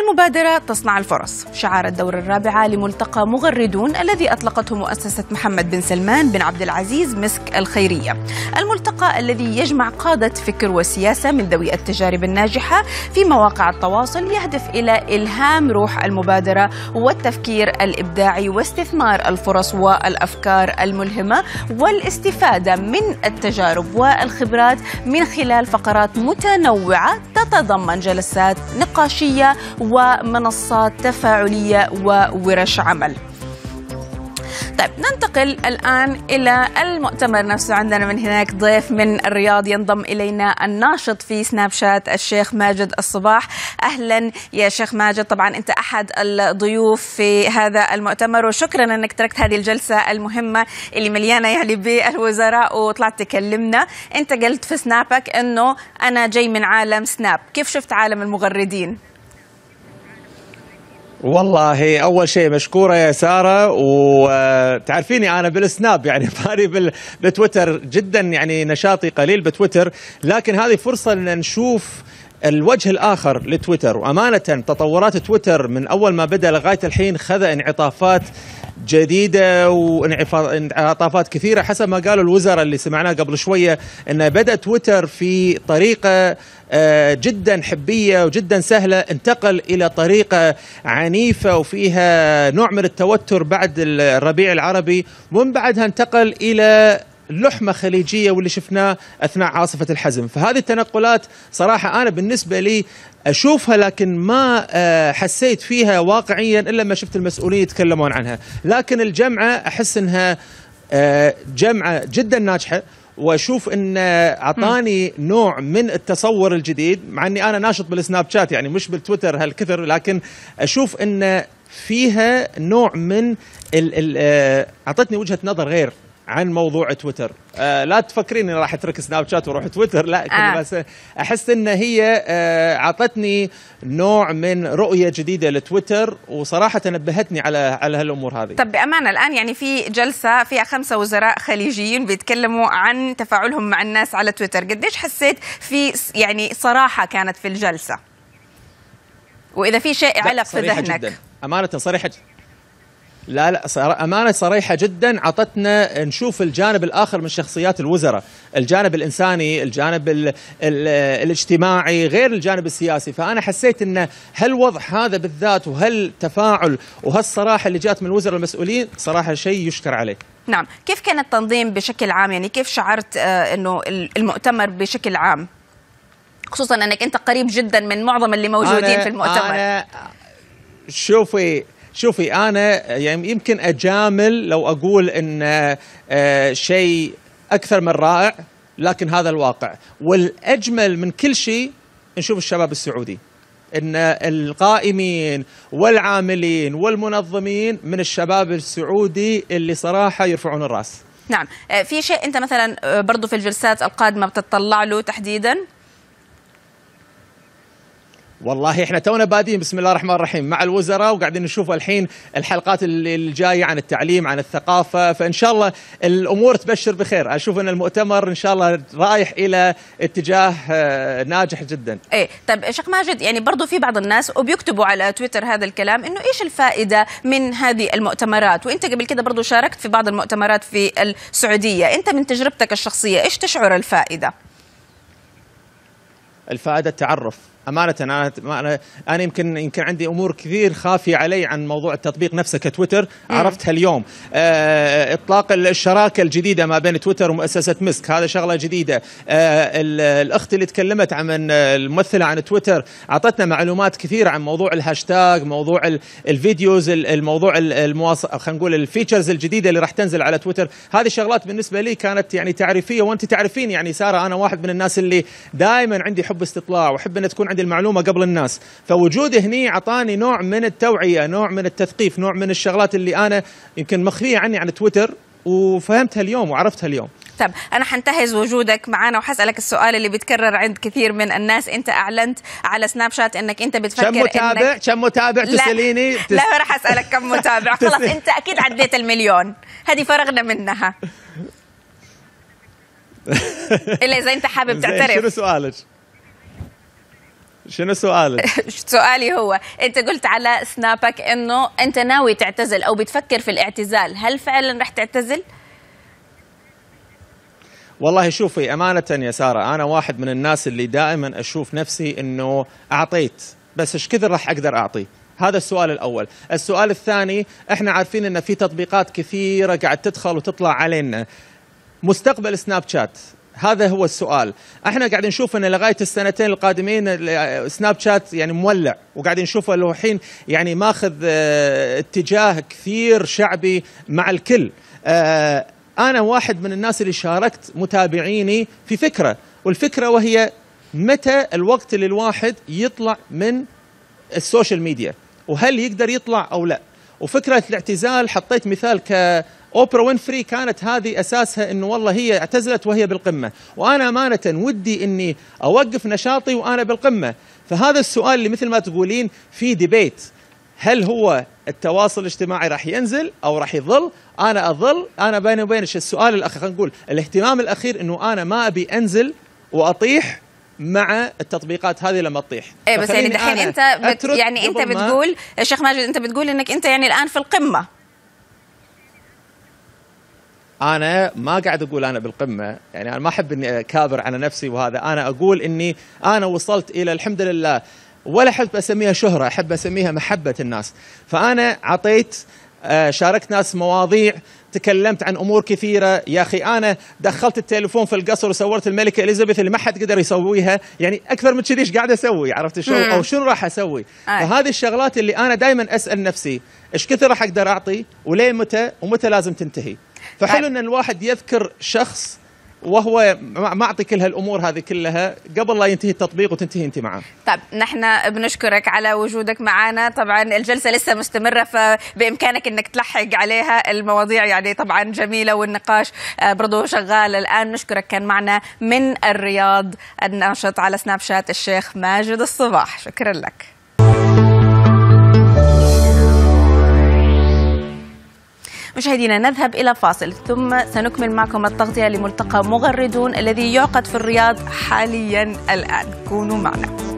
المبادرة تصنع الفرص شعار الدورة الرابعة لملتقى مغردون الذي أطلقته مؤسسة محمد بن سلمان بن عبد العزيز مسك الخيرية الملتقى الذي يجمع قادة فكر وسياسة من ذوي التجارب الناجحة في مواقع التواصل يهدف إلى إلهام روح المبادرة والتفكير الإبداعي واستثمار الفرص والأفكار الملهمة والاستفادة من التجارب والخبرات من خلال فقرات متنوعة تتضمن جلسات نقاشية ومنصات تفاعلية وورش عمل طيب ننتقل الآن إلى المؤتمر نفسه عندنا من هناك ضيف من الرياض ينضم إلينا الناشط في سناب شات الشيخ ماجد الصباح أهلا يا شيخ ماجد طبعا أنت أحد الضيوف في هذا المؤتمر وشكرا أنك تركت هذه الجلسة المهمة اللي مليانة يعني بالوزراء وطلعت تكلمنا أنت قلت في سنابك أنه أنا جاي من عالم سناب كيف شفت عالم المغردين؟ والله اول شيء مشكوره يا ساره وتعرفيني انا بالسناب يعني ماني بالتويتر جدا يعني نشاطي قليل بتويتر لكن هذه فرصه ان نشوف الوجه الاخر لتويتر وامانه تطورات تويتر من اول ما بدا لغايه الحين خذ انعطافات جديده وانعطافات كثيره حسب ما قالوا الوزراء اللي سمعناه قبل شويه ان بدا تويتر في طريقه آه، جدا حبيه وجدا سهله انتقل الى طريقه عنيفه وفيها نوع من التوتر بعد الربيع العربي ومن بعدها انتقل الى لحمه خليجيه واللي شفناه اثناء عاصفه الحزم، فهذه التنقلات صراحه انا بالنسبه لي اشوفها لكن ما آه، حسيت فيها واقعيا الا لما شفت المسؤولين يتكلمون عنها، لكن الجمعه احس انها آه، جمعه جدا ناجحه واشوف ان آه، اعطاني نوع من التصور الجديد مع اني انا ناشط بالسناب شات يعني مش بالتويتر هالكثر لكن اشوف ان فيها نوع من اعطتني وجهه نظر غير عن موضوع تويتر آه لا تفكرين اني راح اترك سناب شات واروح تويتر لا آه. بس آه، احس ان هي آه عطتني نوع من رؤيه جديده لتويتر وصراحه نبهتني على على هالامور هذه طب بامانه الان يعني في جلسه فيها خمسه وزراء خليجيين بيتكلموا عن تفاعلهم مع الناس على تويتر قديش حسيت في يعني صراحه كانت في الجلسه واذا في شيء علق في ذهنك جداً. امانه صريحه جداً. لا لا صار امانه صريحه جدا عطتنا نشوف الجانب الاخر من شخصيات الوزراء، الجانب الانساني، الجانب الـ الـ الاجتماعي غير الجانب السياسي، فانا حسيت ان هالوضع هذا بالذات وهالتفاعل وهالصراحه اللي جات من الوزراء المسؤولين صراحه شيء يشكر عليه. نعم، كيف كان التنظيم بشكل عام؟ يعني كيف شعرت آه، انه المؤتمر بشكل عام؟ خصوصا انك انت قريب جدا من معظم اللي موجودين أنا في المؤتمر. أنا شوفي شوفي انا يعني يمكن اجامل لو اقول ان آه، شيء اكثر من رائع لكن هذا الواقع والاجمل من كل شيء نشوف الشباب السعودي ان القائمين والعاملين والمنظمين من الشباب السعودي اللي صراحه يرفعون الراس نعم آه، في شيء انت مثلا آه، برضو في الجلسات القادمه بتطلع له تحديدا والله احنا تونا بادين بسم الله الرحمن الرحيم مع الوزراء وقاعدين نشوف الحين الحلقات الجايه عن التعليم عن الثقافه فان شاء الله الامور تبشر بخير اشوف ان المؤتمر ان شاء الله رايح الى اتجاه آه، ناجح جدا ايه طيب شيخ ماجد يعني برضو في بعض الناس وبيكتبوا على تويتر هذا الكلام انه ايش الفائده من هذه المؤتمرات وانت قبل كده برضو شاركت في بعض المؤتمرات في السعوديه انت من تجربتك الشخصيه ايش تشعر الفائده الفائده التعرف امانه انا انا يمكن يمكن عندي امور كثير خافيه علي عن موضوع التطبيق نفسه كتويتر عرفتها اليوم آه، اطلاق الشراكه الجديده ما بين تويتر ومؤسسه مسك هذا شغله جديده آه، الاخت اللي تكلمت عن آه، الممثله عن تويتر اعطتنا معلومات كثيره عن موضوع الهاشتاج موضوع الفيديوز الموضوع المواص خلينا نقول الفيتشرز الجديده اللي راح تنزل على تويتر هذه الشغلات بالنسبه لي كانت يعني تعريفيه وانت تعرفين يعني ساره انا واحد من الناس اللي دائما عندي حب استطلاع واحب ان تكون عندي المعلومه قبل الناس فوجوده هني اعطاني نوع من التوعيه نوع من التثقيف نوع من الشغلات اللي انا يمكن مخفيه عني عن تويتر وفهمتها اليوم وعرفتها اليوم طب انا حنتهز وجودك معنا وحسالك السؤال اللي بيتكرر عند كثير من الناس انت اعلنت على سناب شات انك انت بتفكر كم متابع كم متابع تساليني لا, تس... لا راح اسالك كم متابع خلاص انت اكيد عديت المليون هذه فرغنا منها الا اذا انت حابب تعترف شنو سؤالك شنو سؤالك؟ سؤالي هو انت قلت على سنابك انه انت ناوي تعتزل او بتفكر في الاعتزال هل فعلا رح تعتزل؟ والله شوفي امانه يا ساره انا واحد من الناس اللي دائما اشوف نفسي انه اعطيت بس ايش كثر راح اقدر اعطي هذا السؤال الاول السؤال الثاني احنا عارفين ان في تطبيقات كثيره قاعد تدخل وتطلع علينا مستقبل سناب شات هذا هو السؤال احنا قاعدين نشوف ان لغايه السنتين القادمين سناب شات يعني مولع وقاعدين نشوفه الحين يعني ماخذ آه، اتجاه كثير شعبي مع الكل آه، انا واحد من الناس اللي شاركت متابعيني في فكره والفكره وهي متى الوقت اللي الواحد يطلع من السوشيال ميديا وهل يقدر يطلع او لا وفكره الاعتزال حطيت مثال ك اوبرا وينفري كانت هذه اساسها انه والله هي اعتزلت وهي بالقمه وانا امانه ودي اني اوقف نشاطي وانا بالقمه فهذا السؤال اللي مثل ما تقولين في ديبيت هل هو التواصل الاجتماعي راح ينزل او راح يظل انا اظل انا بيني وبينك السؤال الاخير خلينا نقول الاهتمام الاخير انه انا ما ابي انزل واطيح مع التطبيقات هذه لما تطيح ايه بس يعني دحين انت بت يعني انت بتقول الشيخ شيخ ماجد انت بتقول انك انت يعني الان في القمه انا ما قاعد اقول انا بالقمه يعني انا ما احب اني اكابر على نفسي وهذا انا اقول اني انا وصلت الى الحمد لله ولا احب اسميها شهره احب اسميها محبه الناس فانا عطيت آه، شاركت ناس مواضيع تكلمت عن امور كثيره يا اخي انا دخلت التليفون في القصر وصورت الملكه اليزابيث اللي ما حد قدر يسويها يعني اكثر من كذي ايش قاعد اسوي عرفت شلون او شنو راح اسوي فهذه الشغلات اللي انا دائما اسال نفسي ايش كثر راح اقدر اعطي وليه متى ومتى لازم تنتهي فحلو طيب. ان الواحد يذكر شخص وهو معطي كل هالامور هذه كلها قبل لا ينتهي التطبيق وتنتهي انت معاه. طيب نحن بنشكرك على وجودك معنا، طبعا الجلسه لسه مستمره فبامكانك انك تلحق عليها المواضيع يعني طبعا جميله والنقاش آه، برضه شغال الان، نشكرك كان معنا من الرياض الناشط على سناب شات الشيخ ماجد الصباح، شكرا لك. مشاهدينا نذهب إلى فاصل ثم سنكمل معكم التغطية لملتقى مغردون الذي يعقد في الرياض حاليا الآن كونوا معنا